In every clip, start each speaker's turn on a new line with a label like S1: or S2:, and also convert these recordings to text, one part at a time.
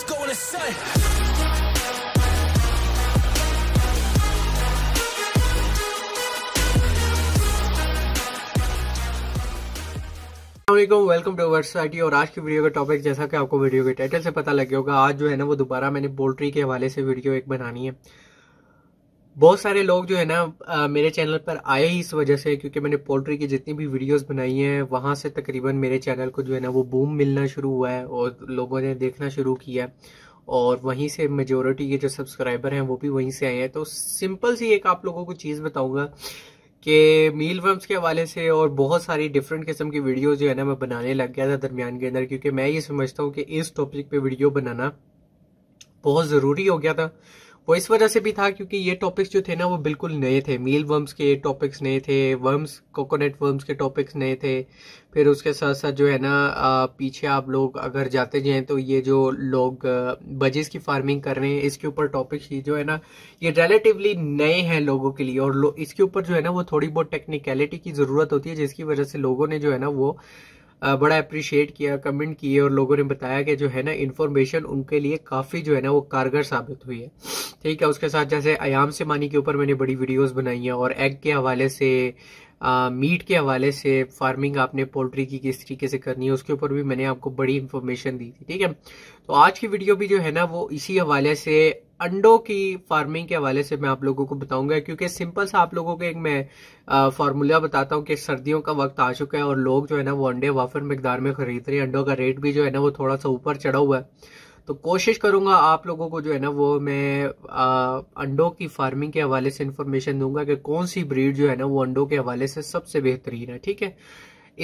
S1: just go in the sun. Welcome to वर्स और आज की वीडियो का टॉपिक जैसा कि आपको वीडियो के टाइटल से पता लगे होगा आज जो है ना वो दोबारा मैंने पोल्ट्री के हवाले से वीडियो एक बनानी है बहुत सारे लोग जो है ना मेरे चैनल पर आए ही इस वजह से क्योंकि मैंने पोल्ट्री की जितनी भी वीडियोस बनाई हैं वहाँ से तकरीबन मेरे चैनल को जो है ना वो बूम मिलना शुरू हुआ है और लोगों ने देखना शुरू किया और वहीं से मेजोरिटी के जो सब्सक्राइबर हैं वो भी वहीं से आए हैं तो सिंपल सी एक आप लोगों को चीज़ बताऊँगा कि मील वर्म्स के हवाले से और बहुत सारी डिफरेंट किस्म की वीडियो जो है ना मैं बनाने लग गया था दरमियान के अंदर क्योंकि मैं ये समझता हूँ कि इस टॉपिक पे वीडियो बनाना बहुत ज़रूरी हो गया था वो इस वजह से भी था क्योंकि ये टॉपिक्स जो थे ना वो बिल्कुल नए थे मील वर्म्स के टॉपिक्स नए थे वर्म्स कोकोनट वर्म्स के टॉपिक्स नए थे फिर उसके साथ साथ जो है ना पीछे आप लोग अगर जाते जाएं तो ये जो लोग बजेस की फार्मिंग कर रहे हैं इसके ऊपर टॉपिक्स ये जो है ना ये रिलेटिवली नए हैं लोगों के लिए और लो, इसके ऊपर जो है ना वो थोड़ी बहुत टेक्निकलिटी की ज़रूरत होती है जिसकी वजह से लोगों ने जो है ना वो बड़ा अप्रिशिएट किया कमेंट किए और लोगों ने बताया कि जो है ना इन्फॉर्मेशन उनके लिए काफ़ी जो है ना वो कारगर साबित हुई है ठीक है उसके साथ जैसे अयाम मानी के ऊपर मैंने बड़ी वीडियोज़ बनाई हैं और एग के हवाले से मीट के हवाले से फार्मिंग आपने पोल्ट्री की किस तरीके से करनी है उसके ऊपर भी मैंने आपको बड़ी इन्फॉर्मेशन दी थी ठीक है तो आज की वीडियो भी जो है ना वो इसी हवाले से अंडों की फार्मिंग के हवाले से मैं आप लोगों को बताऊंगा क्योंकि सिंपल सा आप लोगों को एक मैं फार्मूला बताता हूँ कि सर्दियों का वक्त आ चुका है और लोग जो है ना वो अंडे वाफर मकदार में खरीद रहे हैं अंडों का रेट भी जो है ना वो थोड़ा सा ऊपर चढ़ा हुआ है तो कोशिश करूंगा आप लोगों को जो है ना वो मैं आ, अंडों की फार्मिंग के हवाले से इन्फॉर्मेशन दूंगा कि कौन सी ब्रीड जो है ना वो अंडों के हवाले से सबसे बेहतरीन है ठीक है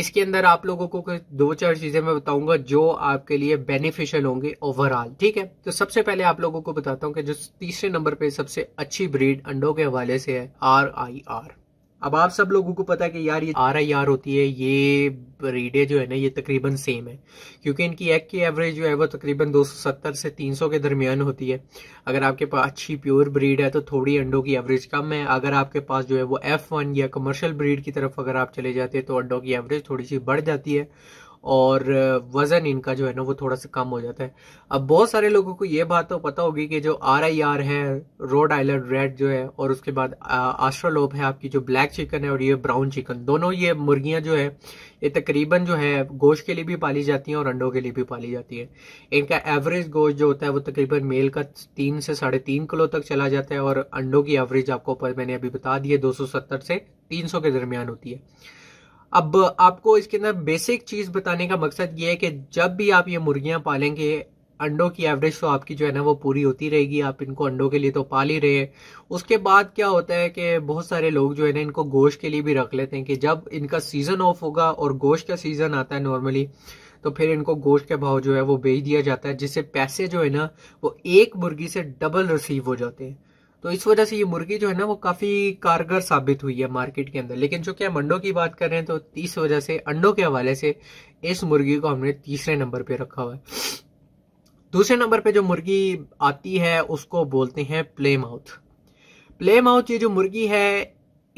S1: इसके अंदर आप लोगों को दो चार चीजें मैं बताऊंगा जो आपके लिए बेनिफिशियल होंगे ओवरऑल ठीक है तो सबसे पहले आप लोगों को बताता हूँ कि जो तीसरे नंबर पे सबसे अच्छी ब्रीड अंडों के हवाले से है आर आई आर अब आप सब लोगों को पता है कि यार ये आर आई आर होती है ये रीडे जो है ना ये तकरीबन सेम है क्योंकि इनकी एग की एवरेज जो है वो तकरीबन 270 से 300 के दरमियान होती है अगर आपके पास अच्छी प्योर ब्रीड है तो थोड़ी अंडों की एवरेज कम है अगर आपके पास जो है वो एफ वन या कमर्शियल ब्रीड की तरफ अगर आप चले जाते हैं तो अंडों की एवरेज थोड़ी सी बढ़ जाती है और वज़न इनका जो है ना वो थोड़ा सा कम हो जाता है अब बहुत सारे लोगों को ये बात तो पता होगी कि जो आर आई आर है रोड आइलैंड रेड जो है और उसके बाद आस्ट्रोलोप है आपकी जो ब्लैक चिकन है और ये ब्राउन चिकन दोनों ये मुर्गियां जो है ये तकरीबन जो है गोश्त के लिए भी पाली जाती हैं और अंडों के लिए भी पाली जाती है इनका एवरेज गोश्त जो होता है वो तकरीबन मेल का तीन से साढ़े तीन किलो तक चला जाता है और अंडों की एवरेज आपको ऊपर मैंने अभी बता दी है दो से तीन के दरमियान होती है अब आपको इसके अंदर बेसिक चीज़ बताने का मकसद ये है कि जब भी आप ये मुर्गियाँ पालेंगे अंडों की एवरेज तो आपकी जो है ना वो पूरी होती रहेगी आप इनको अंडों के लिए तो पाल ही रहे उसके बाद क्या होता है कि बहुत सारे लोग जो है ना इनको गोश्त के लिए भी रख लेते हैं कि जब इनका सीज़न ऑफ होगा और गोश्त का सीज़न आता है नॉर्मली तो फिर इनको गोश्त के भाव जो है वो बेच दिया जाता है जिससे पैसे जो है ना वो एक मुर्गी से डबल रिसीव हो जाते हैं तो इस वजह से ये मुर्गी जो है ना वो काफी कारगर साबित हुई है मार्केट के अंदर लेकिन जो क्या हम अंडों की बात कर रहे हैं तो इस वजह से अंडों के हवाले से इस मुर्गी को हमने तीसरे नंबर पे रखा हुआ है दूसरे नंबर पे जो मुर्गी आती है उसको बोलते हैं प्ले माउथ प्ले माउथ ये जो मुर्गी है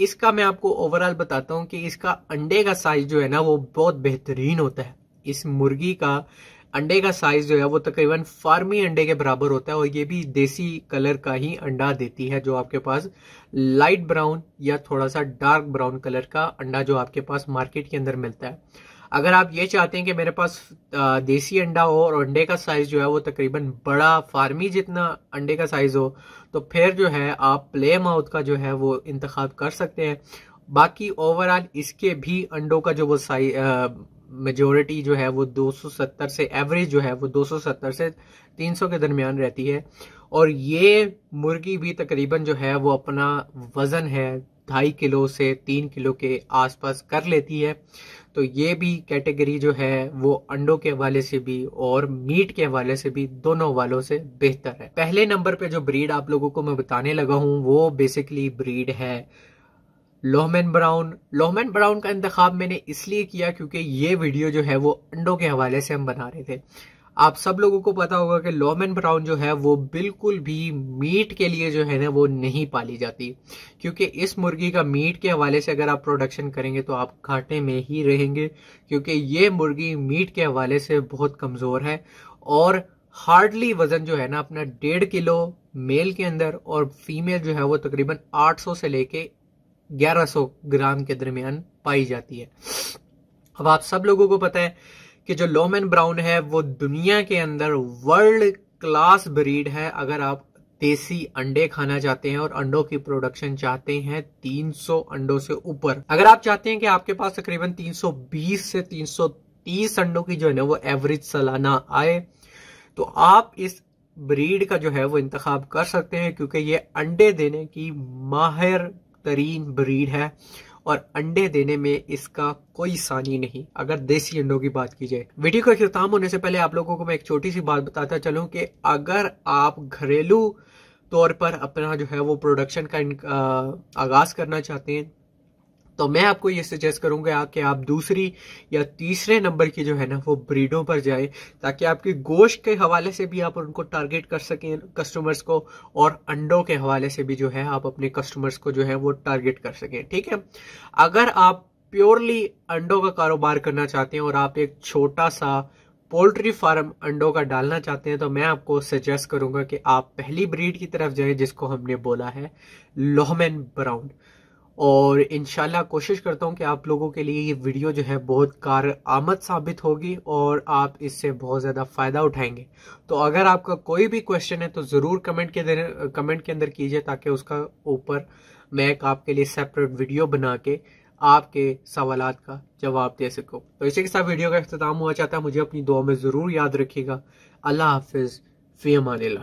S1: इसका मैं आपको ओवरऑल बताता हूँ कि इसका अंडे का साइज जो है ना वो बहुत बेहतरीन होता है इस मुर्गी का अंडे का साइज जो है वो तकरीबन फार्मी अंडे के बराबर होता है और ये भी देसी कलर का ही अंडा देती है जो आपके पास लाइट ब्राउन या थोड़ा सा डार्क ब्राउन कलर का अंडा जो आपके पास मार्केट के अंदर मिलता है अगर आप ये चाहते हैं कि मेरे पास देसी अंडा हो और अंडे का साइज जो है वो तकरीबन बड़ा फार्मी जितना अंडे का साइज हो तो फिर जो है आप प्ले माउथ का जो है वो इंतख्या कर सकते हैं बाकी ओवरऑल इसके भी अंडों का जो वो साइज मेजोरिटी जो है वो 270 से एवरेज जो है वो 270 से 300 के दरमियान रहती है और ये मुर्गी भी तकरीबन जो है वो अपना वज़न है ढाई किलो से तीन किलो के आसपास कर लेती है तो ये भी कैटेगरी जो है वो अंडों के हवाले से भी और मीट के हवाले से भी दोनों वालों से बेहतर है पहले नंबर पे जो ब्रीड आप लोगों को मैं बताने लगा हूँ वो बेसिकली ब्रीड है लोहमैन ब्राउन लोहमैन ब्राउन का इंतखा मैंने इसलिए किया क्योंकि ये वीडियो जो है वो अंडों के हवाले से हम बना रहे थे आप सब लोगों को पता होगा कि लोमेन ब्राउन जो है वो बिल्कुल भी मीट के लिए जो है ना वो नहीं पाली जाती क्योंकि इस मुर्गी का मीट के हवाले से अगर आप प्रोडक्शन करेंगे तो आप घाटे में ही रहेंगे क्योंकि ये मुर्गी मीट के हवाले से बहुत कमज़ोर है और हार्डली वज़न जो है ना अपना डेढ़ किलो मेल के अंदर और फीमेल जो है वो तकरीबन 800 से लेके 1100 ग्राम के दरमियान पाई जाती है अब आप सब लोगों को पता है कि जो लोमन ब्राउन है वो दुनिया के अंदर वर्ल्ड क्लास ब्रीड है अगर आप देसी अंडे खाना चाहते हैं और अंडों की प्रोडक्शन चाहते हैं 300 अंडों से ऊपर अगर आप चाहते हैं कि आपके पास तकरीबन 320 से 330 अंडों की जो है ना वो एवरेज सालाना आए तो आप इस ब्रीड का जो है वो इंतखब कर सकते हैं क्योंकि ये अंडे देने की माहिर बेहतरीन ब्रीड है और अंडे देने में इसका कोई सानी नहीं अगर देसी अंडों की बात की जाए वीडियो का अख्ताम होने से पहले आप लोगों को मैं एक छोटी सी बात बताता चलूं कि अगर आप घरेलू तौर पर अपना जो है वो प्रोडक्शन का आगाज करना चाहते हैं तो मैं आपको ये सजेस्ट करूंगा कि आप दूसरी या तीसरे नंबर की जो है ना वो ब्रीडों पर जाएं ताकि आपके गोश्त के हवाले से भी आप उनको टारगेट कर सकें कस्टमर्स को और अंडों के हवाले से भी जो है आप अपने कस्टमर्स को जो है वो टारगेट कर सकें ठीक है अगर आप प्योरली अंडों का कारोबार करना चाहते हैं और आप एक छोटा सा पोल्ट्री फार्म अंडों का डालना चाहते हैं तो मैं आपको सजेस्ट करूंगा कि आप पहली ब्रीड की तरफ जाए जिसको हमने बोला है लोहमेन ब्राउन और इन कोशिश करता हूँ कि आप लोगों के लिए ये वीडियो जो है बहुत कार आमद साबित होगी और आप इससे बहुत ज़्यादा फ़ायदा उठाएंगे तो अगर आपका कोई भी क्वेश्चन है तो ज़रूर कमेंट के कमेंट के अंदर कीजिए ताकि उसका ऊपर मैं एक आपके लिए सेपरेट वीडियो बना के आपके सवाल का जवाब दे सको तो इसी के साथ वीडियो का अख्ताम हुआ चाहता है मुझे अपनी दुआ में ज़रूर याद रखिएगा अल्लाह हाफिज़ फ़ी